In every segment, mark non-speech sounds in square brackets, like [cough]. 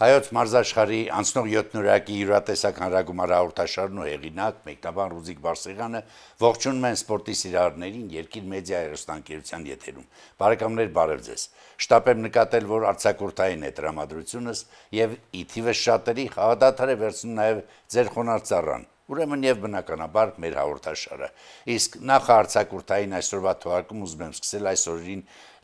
Հայոց մարզաշխարի անցնող 7 նորակի յուրատեսակ հանրագումար հաղորդաշարն ու հեղինակ մեկնաբան Ռուզիկ Բարսեղյանը ողջունում են սպորտի սիրահարներին երկիր մեդիա հերոստանգերության եթերում։ Բարեկամներ, բարև ձեզ։ Շտապեմ նկատել, որ արցակուրտային է դրամատրությունս եւ ի թիվս շատերի խաղադաթար է վերցնում նաեւ ձեր խոնարհծառան ուրեմն եւ բնականաբար մեր հաղորդաշարը։ Իսկ նախ հարցակուրտային այսօրվա թվարկում ուզում եմ սկսել այսօրին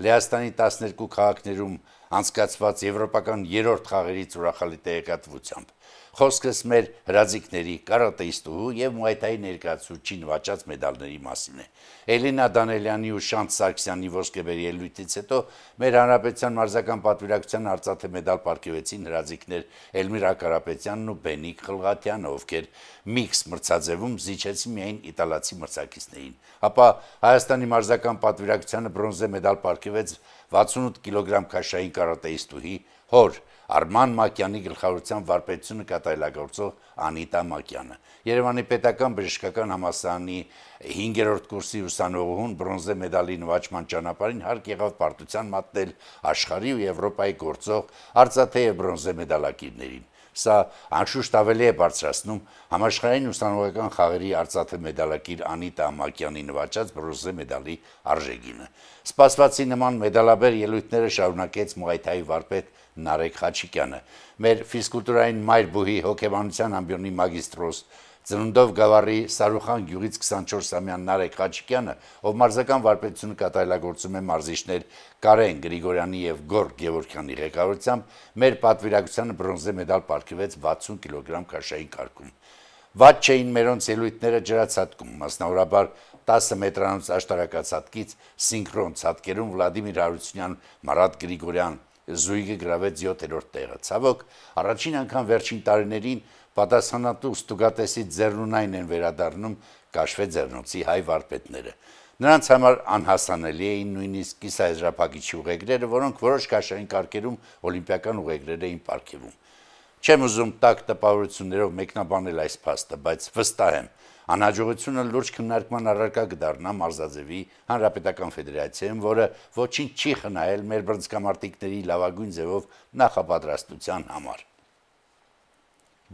Լեհաստանի 12 քաղաքներում անցկացված եվրոպական երրորդ խաղերից ուրախալի տեղեկատվությամբ։ Խոսքս մեր հրաձիկների, կարատեիստուհու եւ մուայթայի ներկայացուցիչին վաճած մեդալների մասին է։ Էլենա Դանելյանի ու Շանթ Սարգսյանի ոսկեբերի ելույթից հետո մեր հանրապետության մարզական պատվիրակության արծաթե մեդալ պարգևեցին հրաձիկներ Էլմիրա Կարապետյանն ու Բենիկ Խլղատյանը, ովքեր միքս մրցաձևում զիջեցին միայն իտալացի մրցակիցներին։ Ապա Հայաստանի մարզական պատվիրակությանը բրոնզե մեդալ պարգևեց 68 կիլոգրամ քաշային կարատեիստուհի հոր Արման Մակյանի գլխավորությամբ վարպետությունը կատարելագործող Անիտա Մակյանը։ Երևանի պետական բժշկական համալսարանի 5-րդ կուրսի ուսանողուհուն բրոնզե մեդալի նվաճման ճանապարհին հարկ եղավ պարտության մատնել աշխարհի ու Եվրոպայի գործող արծաթե բրոնզե մեդալակիրներին։ Սա անշուշտ ավելի է բարձրացնում համաշխարհային ուսանողական խաղերի արծաթե մեդալակիր Անիտա Ամակյանի նվաճած բրոնզե մեդալի արժեգինը։ Սպասվածի նման մեդալաբեր ելույթները շարունակեց Մուայթայի վարպետ Նարեկ Խաչիկյանը։ Մեր ֆիզկուլտուրային մայր բուհի հոգեբանության ամբիոնի մագիստրոս Ծնունդով Գավառի Սարուխան գյուղից 24-ամյան Նարեկ Խաչիկյանը, ով մարզական վարպետությունը կատարելագործում է մարզիչներ Կարեն Գրիգորյանի եւ Գոր Գևորքյանի ղեկավարությամբ, մեր պատվիրակությանը բրոնզե մեդալ պարգևեց 60 կիլոգրամ քաշայի կարգում։ Վատ չէին մերոնց ելույթները ջրացածքում, մասնավորաբար 10 մետրանոց աշտարակացածքից սինխրոն ցածկերում Վլադիմիր Հարությունյան, Մարատ Գրիգորյան զույգը գրավեց 7-րդ տեղը։ Ցավոք, առաջին անգամ վերջին տարիներին պատասխանատու ստուգատեսի ձեռնունայն են վերադառնում կաշվե ձեռնոցի հայ վարպետները։ Նրանց համար անհասանելի էին նույնիսկ կիսահեզրափակիչի ուղեգրերը, որոնք որոշ քաշային կարգերում օլիմպիական ուղեգրեր էին ապարգևում։ Չեմ ուզում տակ տպավորություններով մեկնաբանել այս փաստը, բայց վստահ եմ, անհաջողությունը լուրջ քննարկման առարկա կդառնա մարզաձևի հանրապետական ֆեդերացիայում, որը ոչինչ չի խնայել մեր բրձկամարտիկների լավագույն ձևով նախապատրաստության համար։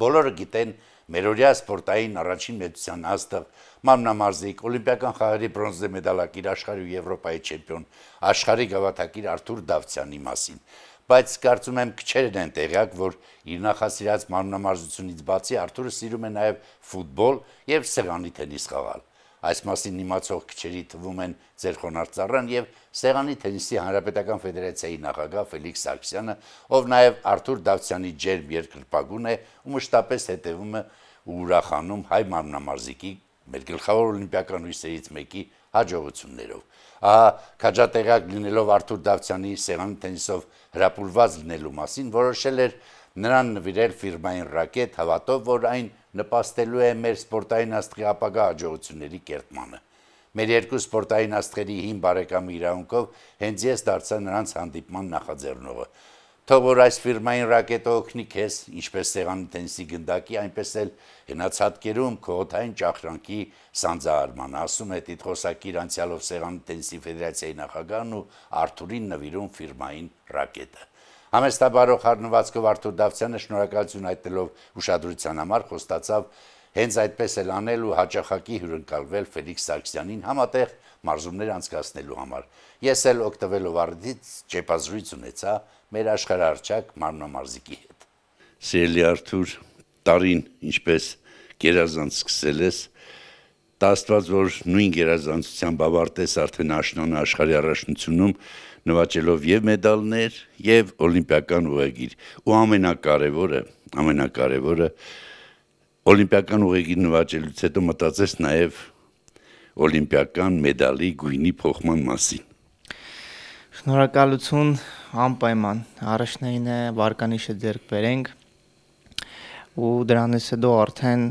Բոլորը գիտեն Մերորյա սպորտային առաջին մեծության հաստղ մամնամարզիկ օլիմպիական խաղերի բրոնզե մեդալակիր աշխարհի ու Եվրոպայի չեմպիոն աշխարհի գավաթակիր Արթուր Դավթյանի մասին բայց կարծում եմ քչերն են տեղյակ, որ իր նախասիրած մարմնամարզությունից բացի Արթուրը սիրում է նաև ֆուտբոլ եւ սեղանի թենիս խաղալ այս մասին իմացող քչերի թվում են ձեր խոնարհծառան եւ Սեղանի թենիսի հանրապետական ֆեդերացիայի նախագահ Ֆելիքս Սարգսյանը, ով նաեւ Արթուր Դավթյանի ջերմ երկրպագուն է ու մշտապես հետևում է ու ուրախանում հայ մարմնամարզիկի մեր գլխավոր օլիմպիական հույսերից մեկի հաջողություններով։ Ահա քաջատեղակ լինելով Արթուր Դավթյանի Սեղանի թենիսով հրապուրված լինելու մասին որոշել էր նրան նվիրել ֆիրմային ռակետ հավատով, որ այն նպաստելու է մեր սպորտային աստղի ապագա հաջողությունների կերտմանը։ Մեր երկու սպորտային աստղերի 5 բարեկամ իրավունքով հենց ես դարձա նրանց հանդիպման նախաձեռնողը։ Թող որ այս ֆիրմային ռակետը օգնի քեզ, ինչպես սեղանի տենիսի գնդակի, այնպես էլ հնացածկերում քողոթային ճախրանքի սանձահարման, ասում է Տիտղոսակիր անցյալով սեղանի տենիսի ֆեդերացիայի նախագահն ու Արթուրին նվիրում ֆիրմային ռակետը։ Համեստաբարող Հարնվածկով Արթուր Դավթյանը շնորհակալություն այդտելով ուշադրության համար խոստացավ հենց այդպես էլ անել ու հաճախակի հյուրընկալվել Ֆելիքս Սարգսյանին համատեղ մարզումներ անցկացնելու համար։ Ես էլ օգտվելով արդից ճեպազրույց ունեցա մեր աշխարհարչակ մարմնամարզիկի հետ։ Սիրելի Արթուր, տարին ինչպես գերազանց սկսել ես, Տաստված, որ նույն գերազանցությամբ ավարտես արդեն աշնան աշխարհի առաջնությունում, նվաճելով եւ մեդալներ, եւ օլիմպիական ուղեգիր։ Ու ամենակարևորը, ամենակարևորը օլիմպիական ուղեգիր նվաճելուց հետո մտածես նաեւ օլիմպիական մեդալի գույնի փոխման մասին։ Շնորհակալություն անպայման։ Առաջնային է վարկանիշը ձեռք բերենք ու դրանից հետո արդեն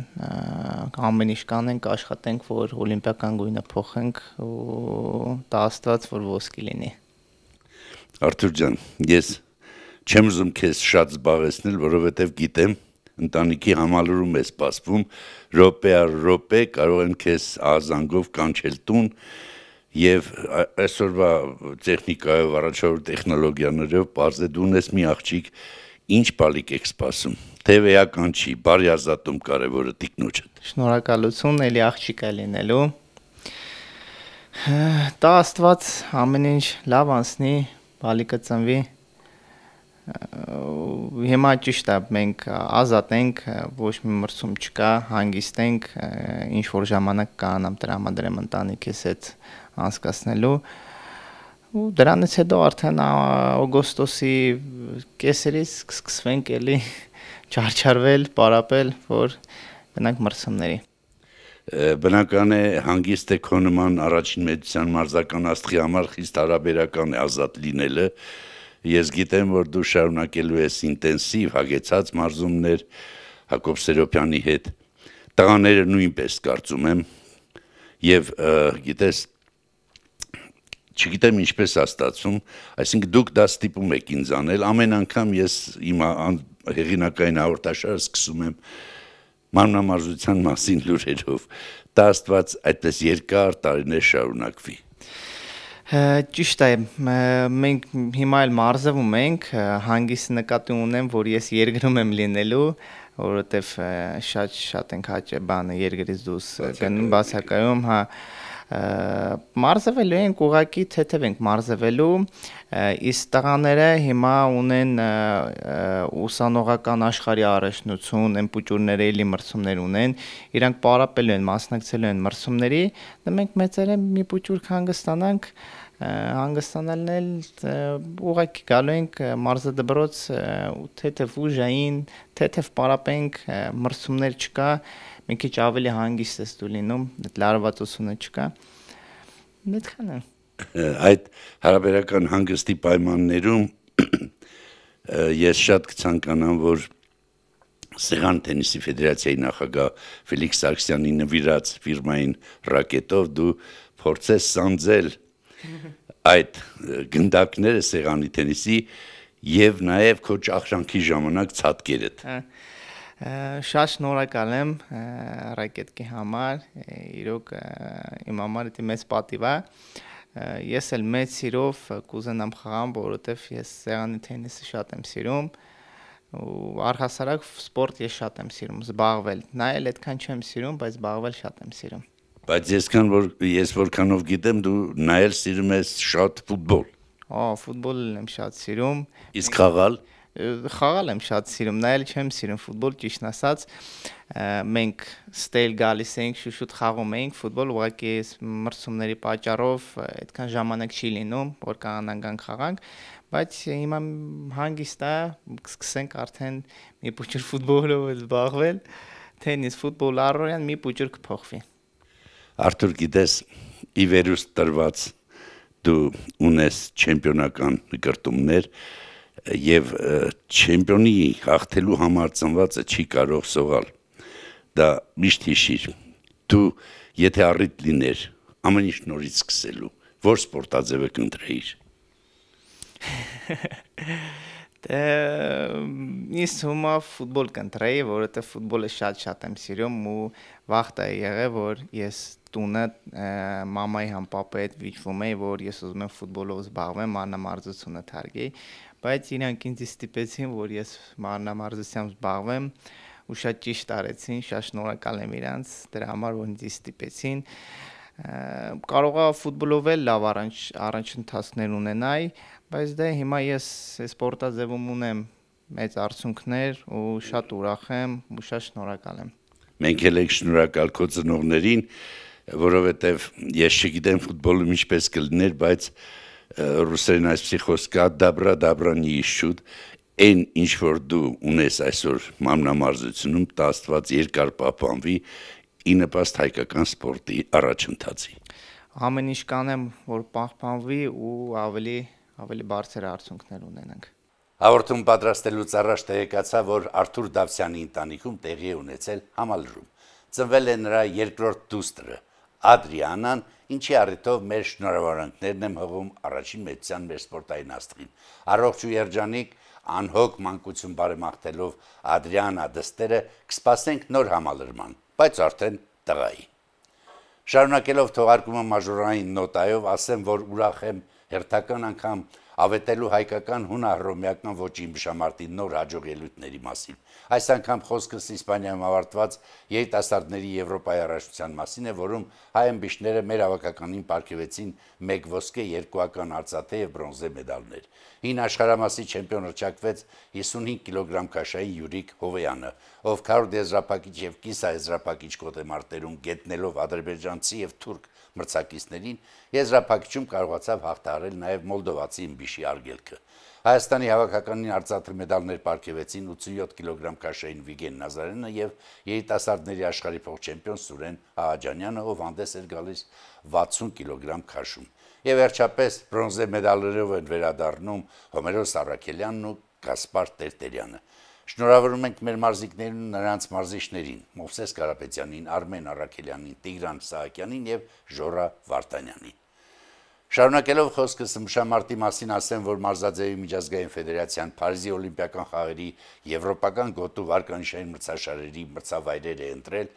ամեն ինչ կանենք, աշխատենք, որ օլիմպիական գույնը փոխենք ու տա աստված, որ ոսկի լինի։ Արթուր ջան, ես չեմ ուզում քեզ շատ զբաղեցնել, որովհետև գիտեմ, ընտանիքի համալուրում է սպասվում, ռոպե առ ռոպե կարող են քեզ ազանգով կանչել տուն եւ այսօրվա տեխնիկայով, առաջավոր տեխնոլոգիաներով բարձ է դու ունես մի աղջիկ, ինչ բալիկ եք սպասում։ Թե վեական չի, բարի ազատում կարևորը տիկնոջը։ Շնորհակալություն էլի աղջիկա լինելու։ Տա Աստված ամեն ինչ լավ անցնի, բալիկը ծնվի հիմա ճիշտ է մենք ազատ ենք ոչ մի մրցում չկա հանգիստ ենք ինչ որ ժամանակ կանամ տրամադրեմ ընտանիքիս հետ անցկացնելու ու դրանից հետո արդեն օգոստոսի կեսերից կսկսվենք էլի [laughs] չարչարվել, պարապել, որ գնանք մրցումների։ Բնական է հանգիստը քո նման առաջին մեծության մարզական աստղի համար խիստ հարաբերական է ազատ լինելը։ Ես գիտեմ, որ դու շարունակելու ես ինտենսիվ հագեցած մարզումներ Հակոբ Սերոփյանի հետ։ Տղաները նույնպես կարծում եմ եւ գիտես չգիտեմ ինչպես է ստացվում, այսինքն դուք դա ստիպում եք ինձ անել, ամեն անգամ ես իմ հեղինակային հաղորդաշարը սկսում եմ մանրամարզության մասին լուրերով, դա աստված այդպես երկար տարիներ շարունակվի։ Ճիշտ է, մենք հիմա էլ մարզվում ենք, հանգիստ նկատի ունեմ, որ ես երգրում եմ լինելու, որովհետև շատ շատ ենք հաճ բանը երգրից դուրս գնում, բացակայում, հա, մարզվելու ենք ուղակի թեթև ենք մարզվելու իսկ տղաները հիմա ունեն ուսանողական աշխարհի առաջնություն, այն փուճուրները էլի մրցումներ ունեն, իրանք պարապելու են, մասնակցելու են մրցումների, դա դե մենք մեծերը մի փուճուր հանգստանանք, հանգստանալն էլ ուղղակի գալու ենք մարզը դբրոց թեթև ուժային, թեթև պարապենք, մրցումներ չկա, թե մի քիչ ավելի հանգիստ ես դու լինում, այդ լարվածությունը չկա։ Այդքանը։ Այդ հարաբերական հանգստի պայմաններում ես շատ կցանկանամ, որ Սեղան տենիսի ֆեդերացիայի նախագահ Ֆելիքս Սարգսյանի նվիրած ֆիրմային ռակետով դու փորձես սանձել այդ գնդակները սեղանի տենիսի եւ նաեւ քո ճախրանքի ժամանակ ցածկերդ շատ շնորհակալ եմ Ռակետկի համար, իրոք իմ համար դա մեծ պատիվ է։ Ես էլ մեծ սիրով կուզենամ խաղամ, որովհետև ես սեղանի թենիսը շատ եմ սիրում ու առհասարակ սպորտ ես շատ եմ սիրում զբաղվել։ Նայել այդքան չեմ սիրում, բայց զբաղվել շատ եմ սիրում։ Բայց եսքան որ ես որքանով գիտեմ դու նայել սիրում ես շատ ֆուտբոլ։ Ահա ֆուտբոլն եմ շատ սիրում։ Իսկ խաղալ։ Ա, խաղալ եմ շատ սիրում, նայել չեմ սիրում ֆուտբոլ, ճիշտ ասած, մենք ստել գալիս էինք, շուշուտ խաղում էինք ֆուտբոլ, ուղղակի մրցումների պատճառով այդքան ժամանակ չի լինում, որ կանանկանք խաղանք, բայց հիմա հանգիստ է, սկսենք արդեն մի փոքր ֆուտբոլով զբաղվել, թենիս, ֆուտբոլ, առօրյան մի փոքր կփոխվի։ Արթուր գիտես, ի վերուստ տրված դու ունես չեմպիոնական նկարտումներ, եւ չեմպիոնի հաղթելու համար ծնվածը չի կարող սողալ։ Դա միշտ հիշիր։ Դու եթե առիթ լիներ ամեն ինչ նորից սկսելու, որ սպորտաձևը կընտրեիր։ [laughs] Դե ես հիմա ֆուտբոլ կընտրեի, որովհետեւ ֆուտբոլը շատ-շատ եմ սիրում ու վախտա եղել, որ ես տունը մամայի համ պապի հետ վիճվում էի, որ ես ուզում եմ ֆուտբոլով զբաղվեմ, անամարձությունը թարգեի, բայց իրանք ինձ ստիպեցին, որ ես մարմնամարզությամբ զբաղվեմ ու շատ ճիշտ արեցին, շատ շնորհակալ եմ իրանց դրա համար, որ ինձ ստիպեցին կարող է ֆուտբոլով էլ լավ առանց առանջընթացներ ունենայի, բայց դե հիմա ես սպորտաձևում ունեմ մեծ արդյունքներ ու շատ ուրախ եմ ու շատ շնորհակալ եմ։ Մենք էլ ենք շնորհակալ քո ծնողներին, որովհետև ես չգիտեմ ֆուտբոլում ինչպես կլիներ, բայց ռուսերեն այսպիսի խոսքա դաբրա դաբրանի իշուտ այն ինչ որ դու ունես այսօր մամնամարզությունում տա աստված երկար պահպանվի ի նպաստ հայկական սպորտի առաջընթացի ամեն ինչ կանեմ որ պահպանվի ու ավելի ավելի բարձր արդյունքներ ունենանք Հաղորդում պատրաստելուց առաջ տեղեկացա, որ Արթուր Դավթյանի ընտանիքում տեղի է ունեցել համալրում։ Ծնվել է նրա երկրորդ դուստրը, Ադրիանան, ինչի առիթով մեր շնորհավորանքներն եմ հողում առաջին մեծյան մեր սպորտային աստղին։ Առողջ ու երջանիկ անհոգ մանկություն բարեմաղթելով Ադրիանա դստերը կսպասենք նոր համալրման, բայց արդեն տղայի։ Շարունակելով թողարկումը մաժորային նոտայով ասեմ, որ ուրախ եմ հերթական անգամ ավետելու հայկական հունահռոմեական ոճի մշամարտի նոր հաջող ելույթների մասին։ Այս անգամ խոսքս Իսպանիայում ավարտված երիտասարդների Եվրոպայի առաջնության մասին է, որում հայ ամբիշները մեր ավակականին ապարգևեցին մեկ ոսկե, երկու ական արծաթե եւ բրոնզե մեդալներ։ Հին աշխարհամասի չեմպիոն հռչակվեց 55 կիլոգրամ քաշայի Յուրիկ Հովեյանը, ով քարոտ եզրափակիչ եւ կիսա եզրափակիչ կոտեմարտերում գետնելով ադրբեջանցի եւ թուրք մրցակիցներին եզրափակիչում կարողացավ հաղթահարել նաեւ մոլդովացի իմբիշի արգելքը Հայաստանի հավաքականին արծաթ մեդալներ ապարգևեցին 87 կիլոգրամ քաշային Վիգեն Նազարյանը եւ երիտասարդների աշխարհի փոխ-չեմպիոն Սուրեն Աղաջանյանը, ով հանդես էր գալիս 60 կիլոգրամ քաշում։ Եվ վերջապես բրոնզե մեդալներով են վերադառնում Հոմերոս Արաքելյանն ու Գասպար Տերտերյանը։ դեր Շնորհավորում ենք մեր մարզիկներին ու նրանց մարզիչներին՝ Մովսես Կարապետյանին, Արմեն Արաքելյանին, Տիգրան Սահակյանին եւ Ժորա Վարդանյանին։ Շարունակելով խոսքս մշամարտի մասին ասեմ, որ մարզաձևի միջազգային ֆեդերացիան Փարիզի օլիմպիական խաղերի եվրոպական գոտու վարկանիշային մրցաշարերի մրցավայրեր է ընտրել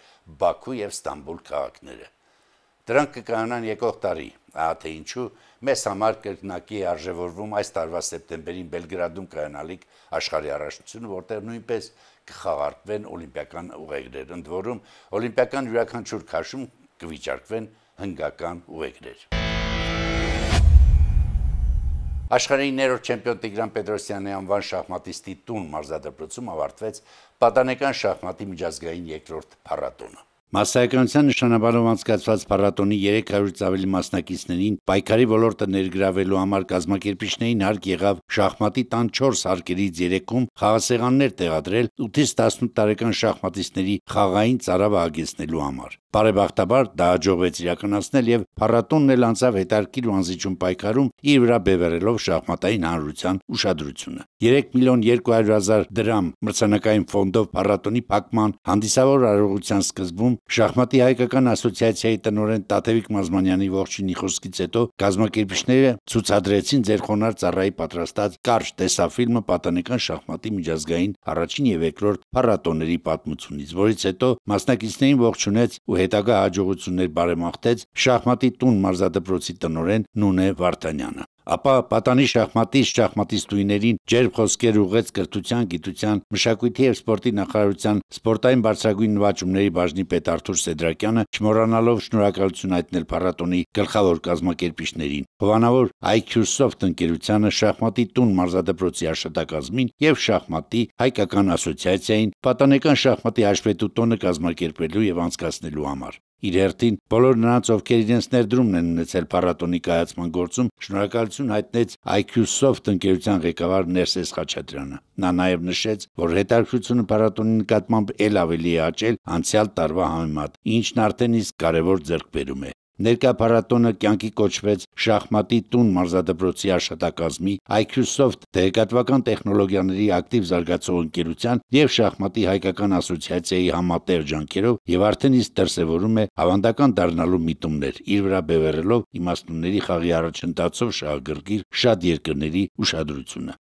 Բաքու եւ Ստամբուլ քաղաքները։ Դրանք կկայանան եկող տարի, ահա թե ինչու մեզ համար կրկնակի է արժևորվում այս տարվա սեպտեմբերին Բելգրադում կայանալիք աշխարհի առաջնությունը, որտեղ նույնպես կխաղարկվեն օլիմպիական ուղեգրեր, ընդ որում օլիմպիական յուրաքանչյուր քաշում կվիճարկվեն հնգական ուղեգրեր։ Աշխարհի ներորդ չեմպիոն Տիգրան Պետրոսյանի անվան շախմատիստի տուն մարզադպրոցում ավարտվեց պատանեկան շախմատի միջազգային երկրորդ փառատոնը։ Մասսայականության նշանաբանով անցկացված փառատոնի 300-ից ավելի մասնակիցներին պայքարի ոլորտը ներգրավելու համար կազմակերպիչներին հարկ եղավ շախմատի տան 4 հարկերից 3-ում խաղասեղաններ տեղադրել 8-ից 18 տարեկան շախմատիստների խաղային ծարավը հագեցնելու համար։ Բարեբախտաբար դա հաջողվեց իրականացնել եւ փառատոնն էլ անցավ հետարկիր ու անզիջում պայքարում իր վրա բևեռելով շախմատային հանրության ուշադրությունը։ 3 միլիոն 200 հազար դրամ մրցանակային ֆոնդով փառատոնի փակման հանդիսավոր արարողության սկզբում շախմատի հայկական ասոցիացիայի տնօրեն Տաթևիկ Մազմանյանի ողջունի խոսքից հետո գազམ་ակերպիչները ցուցադրեցին ձեր խոնար ծառայի պատրաստած կարճ տեսաֆիլմը պատանեկան շախմատի միջազգային առաջին եւ երկրորդ փառատոների պատմությունից, որից հետո մասնակիցներին ողջունեց ու հետագա հաջողություններ բարեմաղթեց շախմատի տուն մարզադպրոցի տնօրեն Նունե Վարդանյանը։ Ապա պատանի շախմատից շախմատիստուիներին ջերմ խոսքեր ուղեց կրթության, գիտության, մշակույթի եւ սպորտի նախարարության սպորտային բարձրագույն նվաճումների բաժնի պետ Արթուր Սեդրակյանը, չմոռանալով շնորհակալություն այտնել փառատոնի գլխավոր կազմակերպիչներին, Հովանավոր IQ Soft ընկերությանը, շախմատի տուն մարզադպրոցի աշխատակազմին եւ շախմատի հայկական ասոցիացիային պատանեկան շախմատի հաշվետու տոնը կազմակերպելու եւ անցկացնելու համար։ Իր հերթին բոլոր նրանց, ովքեր իրենց ներդրումն են ունեցել փառատոնի կայացման գործում, շնորհակալություն հայտնեց IQ Soft ընկերության ղեկավար Ներսես Խաչատրյանը։ Նա նաև նշեց, որ հետաքրությունը փառատոնի նկատմամբ ել ավելի է աճել անցյալ տարվա համեմատ, ինչն արդեն իսկ կարևոր ձեռքբերում է։ Ներկա փառատոնը կյանքի կոչվեց Շախմատի տուն մարզադպրոցի աշխատակազմի IQSoft տեղեկատվական տեխնոլոգիաների ակտիվ զարգացող ընկերության եւ Շախմատի հայկական ասոցիացիայի համատեղ ջանքերով եւ արդեն իսկ դրսեւորում է ավանդական դառնալու միտումներ, իր վրա բևեռելով իմաստունների խաղի առաջընթացով շահագրգիռ շատ երկրների ուշադրությունը։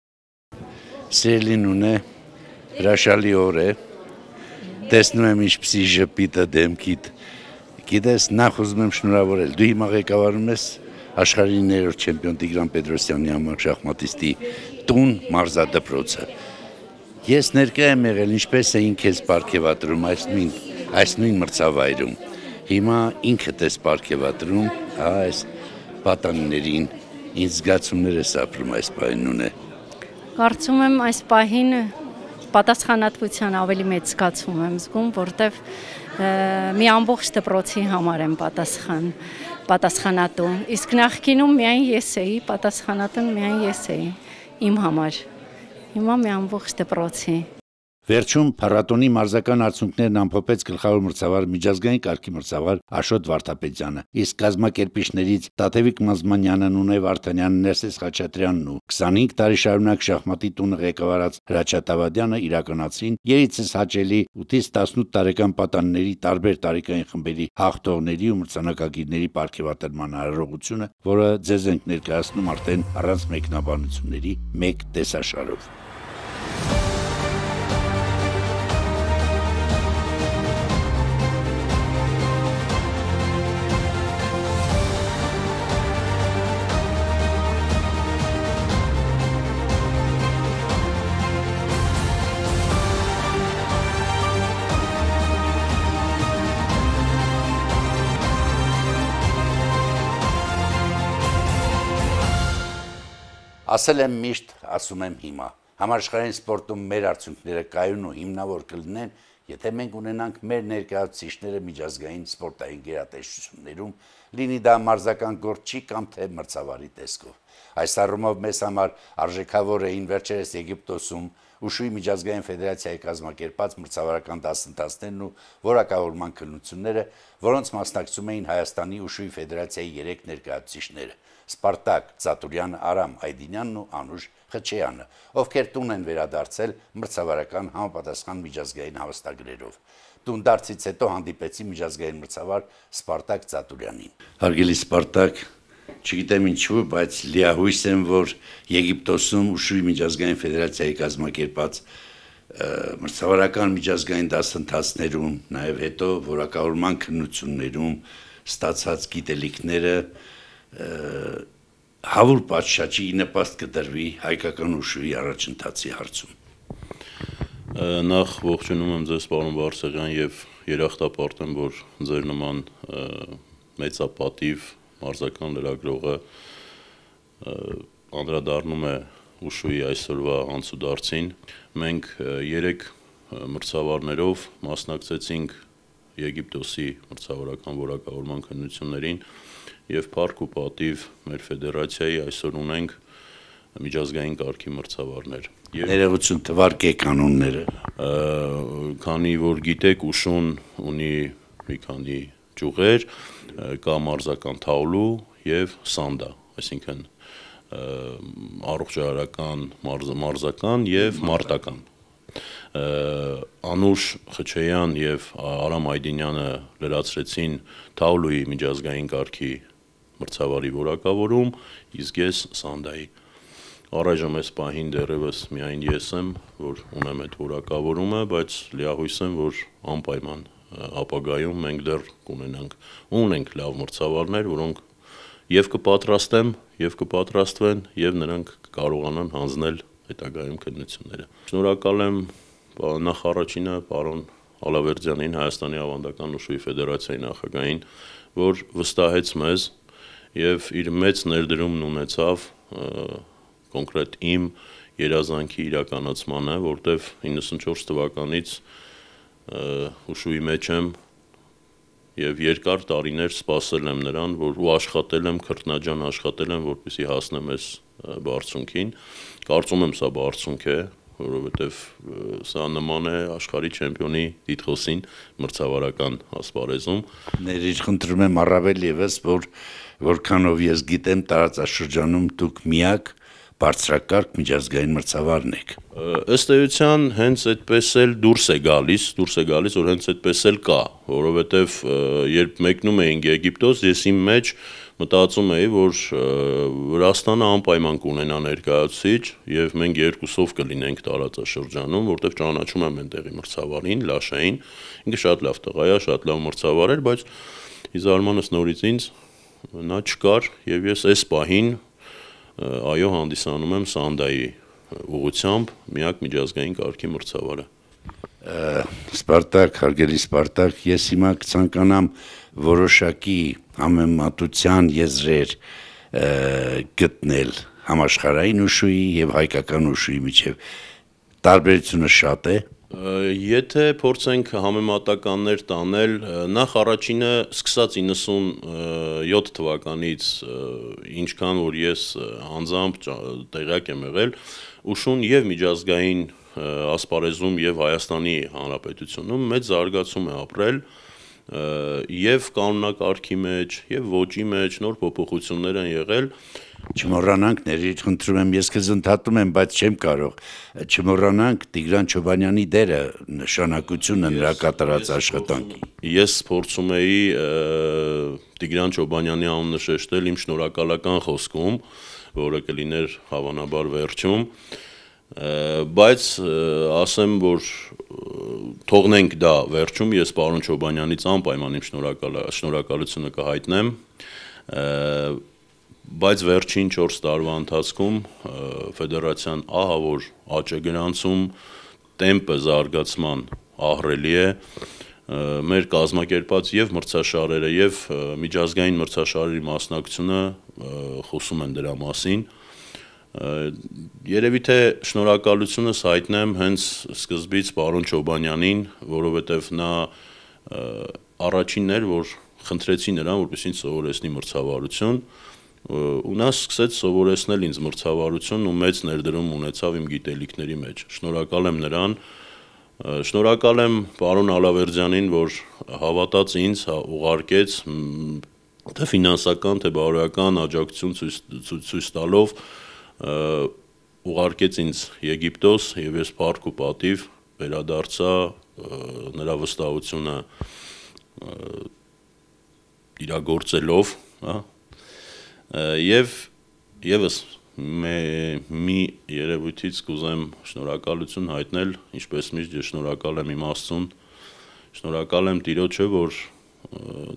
Սերլին ունե հրաշալի օր է։ Տեսնում եմ ինչպեսի ժպիտը դեմքիդ Գիտես, նախ ուզում եմ շնորհավորել։ Դու հիմա ղեկավարում ես աշխարհի ներորդ չեմպիոն Տիգրան Պետրոսյանի համար շախմատիստի տուն մարզադպրոցը։ Ես ներկա եմ եղել, ինչպես էին քեզ ապարգևատրում այս նույն այս նույն մրցավայրում։ Հիմա ինքդ ես ապարգևատրում, հա, այս պատաններին ինձ զգացումներ ես ապրում այս պայնուն է։ Կարծում եմ այս պահին պատասխանատվության ավելի մեծ զգացում եմ զգում, որտեվ մի ամբողջ դպրոցի համար եմ պատասխան պատասխանատու իսկ նախկինում միայն ես էի պատասխանատուն միայն ես էի իմ համար հիմա մի ամբողջ դպրոցի Վերջում փառատոնի մարզական արդյունքներն ամփոփեց գլխավոր մրցավար միջազգային կարգի մրցավար Աշոտ Վարդապետյանը, իսկ կազմակերպիչներից Տաթևիկ Մազմանյանն ու Նեվ Արտանյանն Ներսես Խաչատրյանն ու 25 տարի շարունակ շախմատի տունը ղեկավարած Հրաչատ Ավադյանը իրականացրին երիցս հաճելի 8-ից 18 տարեկան պատանների տարբեր տարիքային խմբերի հաղթողների ու մրցանակակիրների ապարգևատրման հնարավորությունը, որը ձեզ ենք ներկայացնում արդեն առանց մեկնաբանությունների մեկ տեսաշարով։ Ասել եմ միշտ, ասում եմ հիմա, համաշխարհային սպորտում մեր արդյունքները կայուն ու հիմնավոր կլինեն, եթե մենք ունենանք մեր ներկայացուցիչները միջազգային սպորտային գերատեսչություններում, լինի դա մարզական գործչի կամ թե մրցավարի տեսքով։ Այս առումով մեզ համար արժեքավոր էին վերջերս Եգիպտոսում Ուշուի միջազգային ֆեդերացիայի կազմակերպած մրցավարական դասընթացներն ու որակավորման քննությունները, որոնց մասնակցում էին Հայաստանի Ուշուի ֆեդերացիայի 3 ներկայացուցիչները։ Սպարտակ, Ծատուրյան Արամ, Այդինյանն ու Անուշ Խճեյանը, ովքեր տուն են վերադարձել մրցավարական համապատասխան միջազգային հավաստագրերով տունդարձից հետո հանդիպեցի միջազգային մրցավար Սպարտակ Ծատուրյանին։ Հարգելի Սպարտակ, չգիտեմ ինչու, բայց լիահույս եմ, որ Եգիպտոսում Ուշուի միջազգային ֆեդերացիայի կազմակերպած մրցավարական միջազգային դասընթացներում, նաև հետո որակավորման քննություններում ստացած գիտելիքները հավուր պատշաճի նպաստ կդրվի հայկական ուշույի առաջընթացի հարցում։ Նախ ողջունում եմ ձեզ պարոն Վարսեղյան եւ երախտապարտ եմ, որ ձեր նման մեծապատիվ մարզական լրագրողը անդրադառնում է ուշույի այսօրվա անցուդարձին։ Մենք 3 մրցավարներով մասնակցեցինք Եգիպտոսի մրցավարական որակավորման քննություններին, եւ парք ու պատիվ մեր ֆեդերացիայի այսօր ունենք միջազգային կարգի մրցավարներ։ Ներողություն թվարկեք անունները։ Քանի որ գիտեք Ուշուն ունի մի քանի ճյուղեր, կա մարզական թաուլու եւ սանդա, այսինքն առողջարարական, մարզ, մարզական եւ մարտական Անուշ Խչեյան եւ Արամ Այդինյանը լրացրեցին Թաուլուի միջազգային կարգի մրցավարի որակավորում, իսկ ես Սանդայի։ Առայժմ այս պահին դեռևս միայն ես եմ, որ ունեմ այդ որակավորումը, բայց լիահույս եմ, որ անպայման ապագայում մենք դեռ կունենանք ունենք լավ մրցավարներ, որոնք եւ կպատրաստեմ, եւ կպատրաստվեն, եւ նրանք կարողանան հանձնել հետագայում քննությունները։ Շնորհակալ եմ նախ առաջինը պարոն Ալավերդյանին Հայաստանի ավանդական ուշույի ֆեդերացիայի նախագահին, որ վստահեց մեզ եւ իր մեծ ներդրումն ունեցավ կոնկրետ իմ երազանքի իրականացմանը, որտեվ 94 թվականից հուշուի մեջ եմ եւ երկար տարիներ սպասել եմ նրան, որ ու աշխատել եմ, քրտնաջան աշխատել եմ, որպեսզի հասնեմ այս բարձունքին։ Կարծում եմ սա բարձունք է, որովհետև սա նման է աշխարհի չեմպիոնի Տիտղոսին մրցավարական ասպարեզում։ Ներիջ խնդրում եմ առավել եւս, որ և որքանով ես գիտեմ տարածաշրջանում դուք միակ բարձրակարգ միջազգային մրցավարն եք։ Ըստ էության հենց այդպես էլ դուրս է գալիս, դուրս է գալիս, որ հենց այդպես էլ կա, որովհետև երբ մեկնում էինք Եգիպտոս, ես իմ մեջ մտածում էի, որ Վրաստանը անպայման կունենա ներկայացուցիչ եւ մենք երկուսով կլինենք տարածաշրջանում, որտեղ ճանաչում եմ այնտեղի մրցավարին, Լաշային։ Ինքը շատ լավ տղա է, շատ լավ մրցավար էր, բայց իզարմանս նորից ինձ նա չկար եւ ես այս պահին այո հանդիսանում եմ Սանդայի ուղությամբ միակ միջազգային կարգի մրցավարը։ Սպարտակ, հարգելի Սպարտակ, ես հիմա կցանկանամ որոշակի համեմատության եզրեր գտնել համաշխարհային ուշույի եւ հայկական ուշույի միջեւ։ Տարբերությունը շատ է, Եթե փորձենք համեմատականներ տանել, նախ առաջինը սկսած 97 թվականից, ինչքան որ ես անձամբ տեղյակ եմ եղել, ուշուն եւ միջազգային ասպարեզում եւ Հայաստանի Հանրապետությունում մեծ զարգացում է ապրել եւ կանոնակարգի մեջ, եւ ոչի մեջ նոր փոփոխություններ են եղել, եղ չմոռանանք, ներիր խնդրում եմ, ես քեզ ընդհատում եմ, բայց չեմ կարող, չմոռանանք Տիգրան Չոբանյանի դերը, նշանակությունը նրա կատարած աշխատանքի։ Ես փորձում էի Տիգրան Չոբանյանի անունը շեշտել իմ շնորհակալական խոսքում, որը կլիներ հավանաբար վերջում, բայց ասեմ, որ թողնենք դա վերջում, ես պարոն Չոբանյանից անպայման իմ շնորհակալությունը կհայտնեմ բայց վերջին 4 տարվա ընթացքում ֆեդերացիան ահա որ աճը գրանցում տեմպը զարգացման ահռելի է մեր կազմակերպած եւ մրցաշարերը եւ միջազգային մրցաշարերի մասնակցությունը խոսում են դրա մասին Երևի թե շնորհակալությունս հայտնեմ հենց սկզբից պարոն Չոբանյանին, որովհետև նա առաջինն էր, որ խնդրեցի նրան, որպեսին սովորեցնի մրցավարություն, ու նա սկսեց սովորեցնել ինձ մրցավարությունն ու մեծ ներդրում ունեցավ իմ գիտելիքների մեջ։ Շնորհակալ եմ նրան։ Շնորհակալ եմ պարոն Ալավերդյանին, որ հավատաց ինձ, հա, ուղարկեց թե ֆինանսական, թե բարոյական աջակցություն ցույց տալով ուղարկեց ինձ Եգիպտոս եւ ես բարք ու պատիվ վերադարձա նրա վստահությունը իրագործելով, հա, եւ եւս մի երևույթից կուզեմ շնորհակալություն հայտնել, ինչպես միշտ ես շնորհակալ եմ իմ Աստծուն։ Շնորհակալ եմ Տիրոջը, որ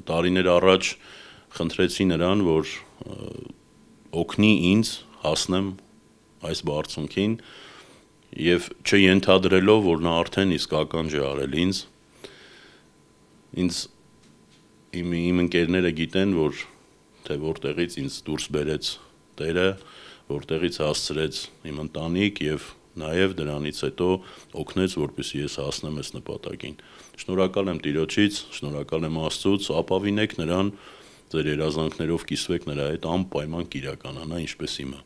տարիներ առաջ խնդրեցի նրան, որ օգնի ինձ հասնեմ այս բարձունքին եւ չենթադրելով, որ նա արդեն իսկական ջի արել ինձ ինձ իմ իմ ընկերները գիտեն, որ թե որտեղից ինձ դուրս բերեց Տերը, որտեղից հասցրեց իմ ընտանիք եւ նաեւ դրանից հետո օգնեց, որպեսզի ես հասնեմ այս նպատակին։ Շնորհակալ եմ Տիրոջից, շնորհակալ եմ Աստծուց, ապավինեք նրան ձեր երազանքներով կիսվեք նրա հետ անպայման կիրականանա ինչպես իմը։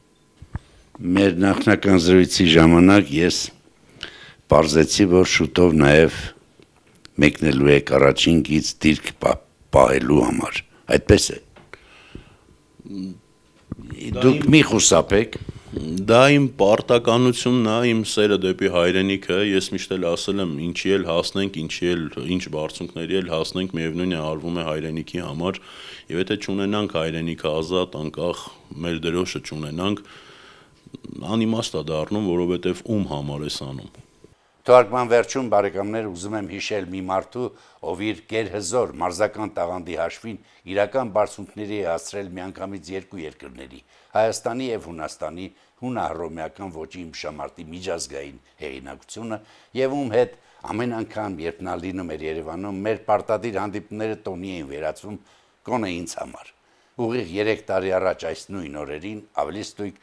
Մեր նախնական զրույցի ժամանակ ես բարձեցի, որ շուտով նաեւ մեկնելու եք առաջին գից դիրք պահելու համար։ Այդպես է դուք մի խուսափեք դա իմ պարտականությունն է իմ սերը դեպի հայրենիքը ես միշտ էլ ասել եմ ինչի էլ հասնենք ինչի էլ ինչ բարձունքների էլ հասնենք միևնույնն է արվում է հայրենիքի համար եւ եթե ճանենանք հայրենիքը ազատ անկախ մեր դրոշը ճանենանք անիմաստ է դառնում որովհետեւ ում համար ես անում Թարգման վերջում բարեկամներ ուզում եմ հիշել մի մարդու, ով իր կերհզոր մարզական տաղանդի հաշվին իրական բարձունքների է հասցրել միանգամից երկու երկրների՝ Հայաստանի եւ Հունաստանի հունահռոմեական ոճի իմշամարտի միջազգային հեղինակությունը եւ ում հետ ամեն անգամ երբ նա լինում էր Երևանում, մեր պարտադիր հանդիպումները տոնի էին վերածվում կոնե ինձ համար։ Ուղիղ 3 տարի առաջ այս նույն օրերին ավելի ստույգ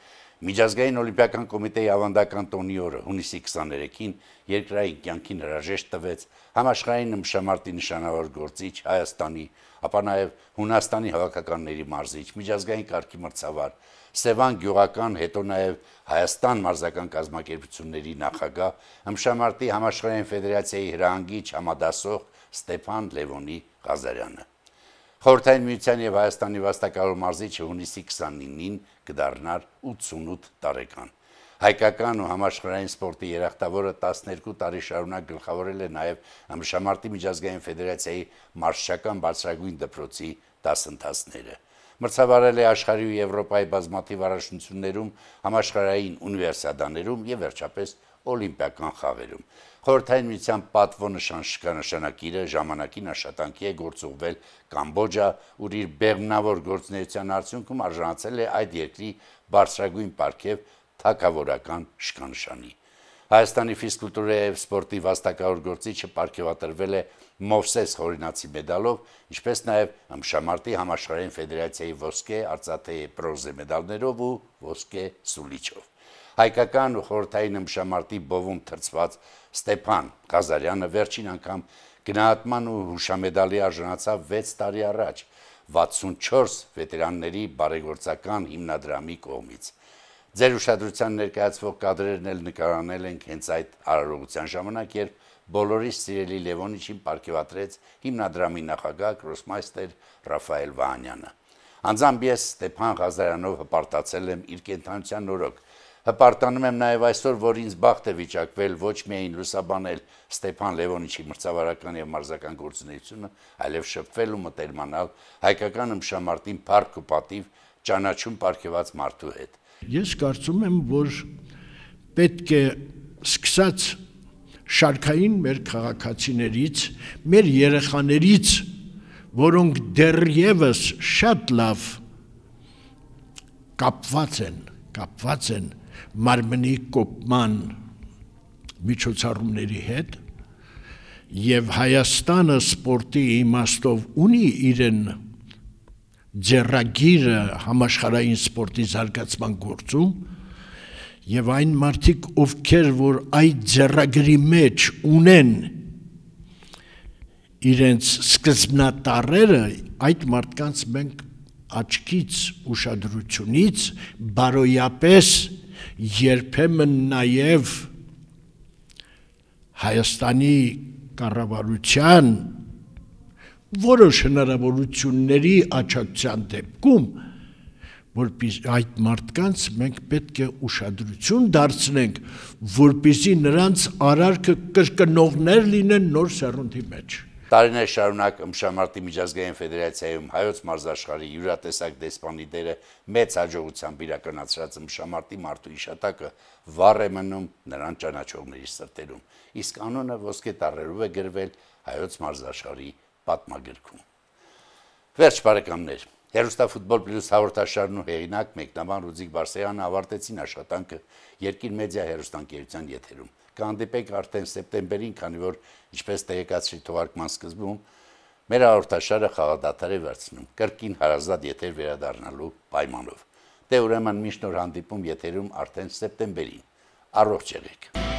Միջազգային օլիմպիական կոմիտեի ավանդական տոնի օրը հունիսի 23-ին երկրային կյանքին հրաժեշտ տվեց համաշխարհային նմշամարտի նշանավոր գործիչ Հայաստանի, ապա նաև Հունաստանի հավաքականների մարզիչ, միջազգային կարգի մրցավար Սևան Գյուղական, հետո նաև Հայաստան մարզական կազմակերպությունների նախագահ, նմշամարտի համաշխարհային ֆեդերացիայի հրահանգիչ համադասող Ստեփան Լևոնի Ղազարյանը։ Խորհրդային միության եւ Հայաստանի վաստակավոր մարզիչ հունիսի 29-ին կդառնար 88 տարեկան։ Հայկական ու համաշխարհային սպորտի երախտավորը 12 տարի շարունակ գլխավորել է նաև Համշամարտի միջազգային ֆեդերացիայի մարշչական բարձրագույն դպրոցի դասընթացները։ Մրցավարել է աշխարհի ու Եվրոպայի բազմաթիվ առաջնություններում, համաշխարհային ունիվերսիադաներում եւ վերջապես օլիմպիական խաղերում։ Խորհրդային միության պատվոնշան շքանշանակիրը ժամանակին աշխատանքի է գործողվել Կամբոջա, ուր իր բեղմնավոր գործունեության արդյունքում արժանացել է այդ երկրի բարձրագույն պարգև թակավորական շքանշանի։ Հայաստանի ֆիզկուլտուրայի եւ սպորտի վաստակավոր գործիչը պարգևատրվել է Մովսես Խորինացի մեդալով, ինչպես նաեւ Ամշամարտի համաշխարհային ֆեդերացիայի ոսկե, արծաթե բրոնզե մեդալներով ու ոսկե սուլիչով։ Հայկական ու խորհրդային ամշամարտի բովում թրծված Ստեփան Ղազարյանը վերջին անգամ գնահատման ու հուշամեդալի արժանացավ 6 տարի առաջ 64 վետերանների բարեգործական հիմնադրամի կողմից։ Ձեր ուշադրության ներկայացվող կադրերն էլ նկարանել ենք հենց այդ արարողության ժամանակ, երբ բոլորիս սիրելի Լևոնիչին ապարգևատրեց հիմնադրամի նախագահ գրոսմայստեր Ռաֆայել Վանյանը։ Անձամբ ես Ստեփան Ղազարյանով հպարտացել եմ իր կենթանության օրոք Հպարտանում եմ նաև այսօր, որ ինձ բախտ է վիճակվել ոչ միայն լուսաբանել Ստեփան Լևոնիչի մրցավարական եւ մարզական գործունեությունը, այլև շփվել ու մտերմանալ հայկական ըմբշամարտին փառք ու պատիվ ճանաչում ապարգևած մարդու հետ։ Ես կարծում եմ, որ պետք է սկսած շարքային մեր քաղաքացիներից, մեր երեխաներից, որոնք դեռևս շատ լավ կապված են, կապված են մարմնի կոպման միջոցառումների հետ եւ Հայաստանը սպորտի իմաստով ունի իրեն ձեռագիրը համաշխարհային սպորտի զարգացման գործում եւ այն մարդիկ ովքեր որ այդ ձեռագրի մեջ ունեն իրենց սկզբնատարերը այդ մարդկանց մենք աչքից ուշադրությունից բարոյապես երբեմն նաև Հայաստանի կառավարության որոշ հնարավորությունների աճակցության դեպքում որպես այդ մարդկանց մենք պետք է ուշադրություն դարձնենք, որպեսզի նրանց արարքը կրկնողներ լինեն նոր սերունդի մեջ։ Տարիներ շարունակ Մշամարտի միջազգային ֆեդերացիայում հայոց մարզաշխարհի յուրատեսակ դեսպանի դերը մեծ հաջողությամբ իրականացրած Մշամարտի մարդու իշտակը վառ է մնում նրան ճանաչողների սրտերում, իսկ անունը ոսկե տառերով է գրվել հայոց մարզաշխարհի պատմագրքում։ Վերջ բարեկամներ, Հերուստաֆուտբոլ պլյուս հաղորդաշարն ու հեղինակ մեկնաբան Ռուզիկ Բարսեյանը ավարտեցին աշխատանքը երկիր մեդիա հերուստանգերության եթերում կհանդիպենք արդեն սեպտեմբերին, քանի որ ինչպես տեղեկացրի թվարկման սկզբում, մեր հաղորդաշարը խաղադատարի վերցնում, կրկին հարազատ եթեր վերադառնալու պայմանով։ Դե ուրեմն միշտ նոր հանդիպում եթերում արդեն սեպտեմբերին։ Առողջ եղեք։